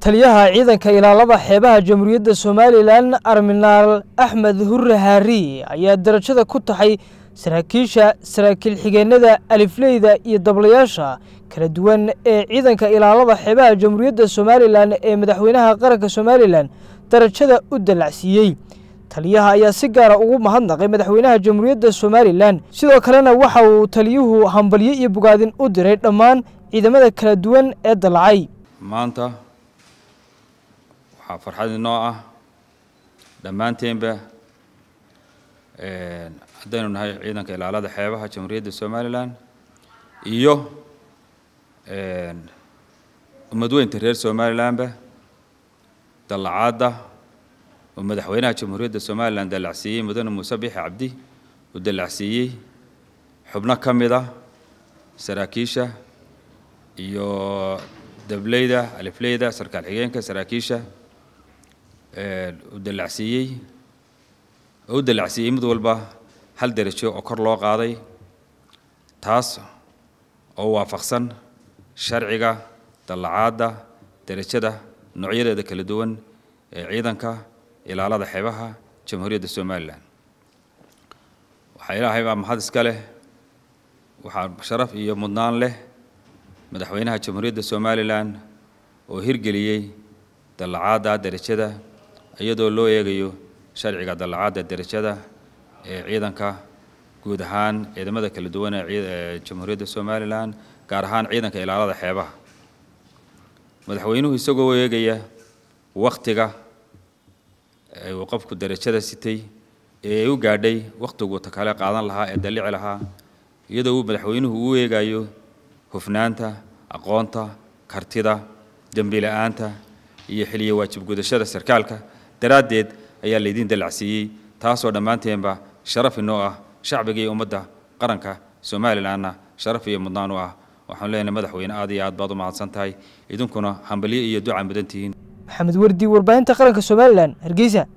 taliyaha ciidanka ilaalada xeebaha jamhuuriyadda somalilan arminaal axmed hurre haari ayaa darajada ku taxay saraakiisha saraakiil xigeenada alifleyda iyo dablayaasha kala duwan ee ciidanka ilaalada xeebaha jamhuuriyadda somalilan ee madaxweynaha qaranka somalilan darajada u dallacsiiyey taliyaha ayaa si gaara ah ugu mahadnaqay madaxweynaha jamhuuriyadda somalilan sidoo kalena waxa uu taliyuhu hambalyo iyo bogaadin u diray dhammaan ciidamada kala duwan ee dallacay maanta waxaa farxad inoo ah dhammaanteenba haddaynu nahay ciidanka ilaalada xeebaha jamhuuriyadda somalilan iyo ummad weynta reer somalilanba dallacaadda oo madaxweynaha jamhuuriyadda somalilan dallacsiiyey mudane muuse bixi cabdi uu dallacsiiyey xubno ka mid ah saraakiisha iyo dableyda alifleyda sarkaal xigeenka saraakiisha udalacsiiyey oo u dallacsiiyey mid walba hal derajo oo kor loo qaaday taas oo waafaqsan sharciga dallacaadda derajada noocyadeeda kala duwan ee ciidanka ilaalada xeebaha jamhuuriyadda somalilan waxaa ilaahay baa mahad iska leh waxaa sharaf iyo mudnaan leh madaxweynaha jamhuuriyadda somalilan oo hirgeliyey dallacaadda derajada iyadoo loo eegayo sharciga dallacadda darajada ee ciidanka guud ahaan ciidamada kala duwan ee jamhuuriyadda somalilan gaar ahaan ciidanka ilaalada xeebaha madaxweynuhu isagoo eegaya wakhtiga uu qofku darajada sitay ee u gaadhay wakhtiguu takale qaadan lahaa ee dalici lahaa iyadoo madaxweynuhu u eegayo hufnaanta aqoonta kartida dembila'aanta iyo xiliya waajib gudashada sarkaalka daraaddeed ayaa laydiin dalacsiiyey taasoo dhammaanteenba sharaf inoo ah shacbiga iyo ummadda qaranka somalilanna sharaf iyo mudnaan u ah waxaan leenahay madaxweyne aad iyo aad baad u mahadsan tahay idinkuna hambalyo iyo ducaa mudan tihiin maxamed wardi warbaahinta qaranka somalilan hargeysa